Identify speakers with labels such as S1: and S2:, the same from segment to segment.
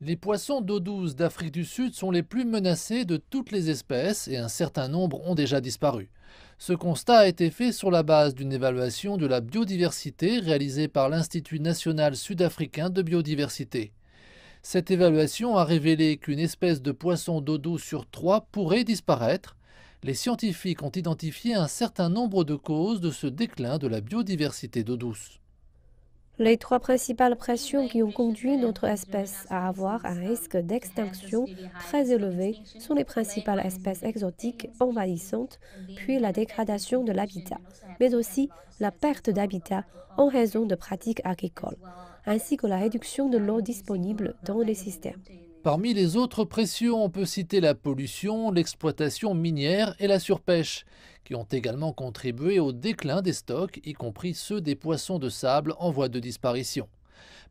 S1: Les poissons d'eau douce d'Afrique du Sud sont les plus menacés de toutes les espèces et un certain nombre ont déjà disparu. Ce constat a été fait sur la base d'une évaluation de la biodiversité réalisée par l'Institut national sud-africain de biodiversité. Cette évaluation a révélé qu'une espèce de poisson d'eau douce sur trois pourrait disparaître. Les scientifiques ont identifié un certain nombre de causes de ce déclin de la biodiversité d'eau douce.
S2: Les trois principales pressions qui ont conduit notre espèce à avoir un risque d'extinction très élevé sont les principales espèces exotiques envahissantes, puis la dégradation de l'habitat, mais aussi la perte d'habitat en raison de pratiques agricoles, ainsi que la réduction de l'eau disponible dans les systèmes.
S1: Parmi les autres pressions, on peut citer la pollution, l'exploitation minière et la surpêche, qui ont également contribué au déclin des stocks, y compris ceux des poissons de sable en voie de disparition.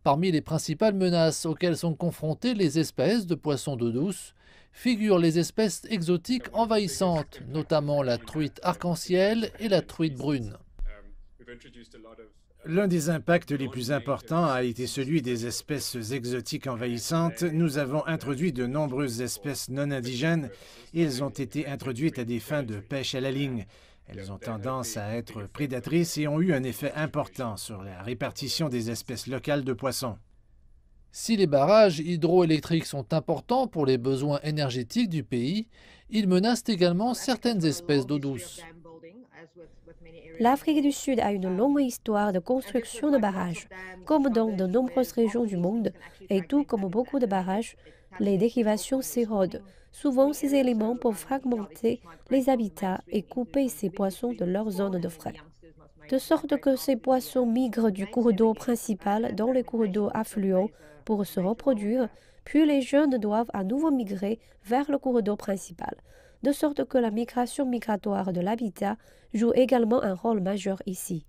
S1: Parmi les principales menaces auxquelles sont confrontées les espèces de poissons d'eau douce, figurent les espèces exotiques envahissantes, notamment la truite arc-en-ciel et la truite brune. Uh,
S3: L'un des impacts les plus importants a été celui des espèces exotiques envahissantes. Eh, Nous avons eh, introduit de nombreuses espèces non eh, indigènes elles ont été introduites à des fins de pêche à la ligne. Elles ont uh, tendance à être prédatrices et ont eu un effet important sur la répartition des espèces locales de poissons. Si
S1: les barrages hydroélectriques sont importants pour les besoins énergétiques du pays, ils menacent également certaines espèces d'eau douce.
S2: L'Afrique du Sud a une um, longue histoire de construction de barrages, comme dans de nombreuses régions du monde, et tout comme beaucoup de barrages, les dérivations s'érodent, souvent ces éléments pour fragmenter les habitats et couper ces poissons de leur zone de frais. De sorte que ces poissons migrent du cours d'eau principal dans les cours d'eau affluents pour se reproduire, puis les jeunes doivent à nouveau migrer vers le cours d'eau principal de sorte que la migration migratoire de l'habitat joue également un rôle majeur ici.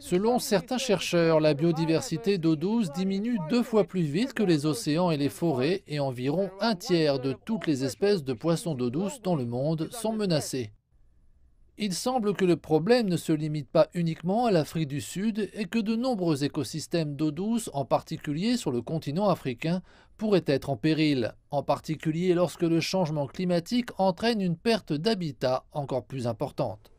S1: Selon certains chercheurs, la biodiversité d'eau douce diminue deux fois plus vite que les océans et les forêts et environ un tiers de toutes les espèces de poissons d'eau douce dans le monde sont menacées. Il semble que le problème ne se limite pas uniquement à l'Afrique du Sud et que de nombreux écosystèmes d'eau douce, en particulier sur le continent africain, pourraient être en péril, en particulier lorsque le changement climatique entraîne une perte d'habitat encore plus importante.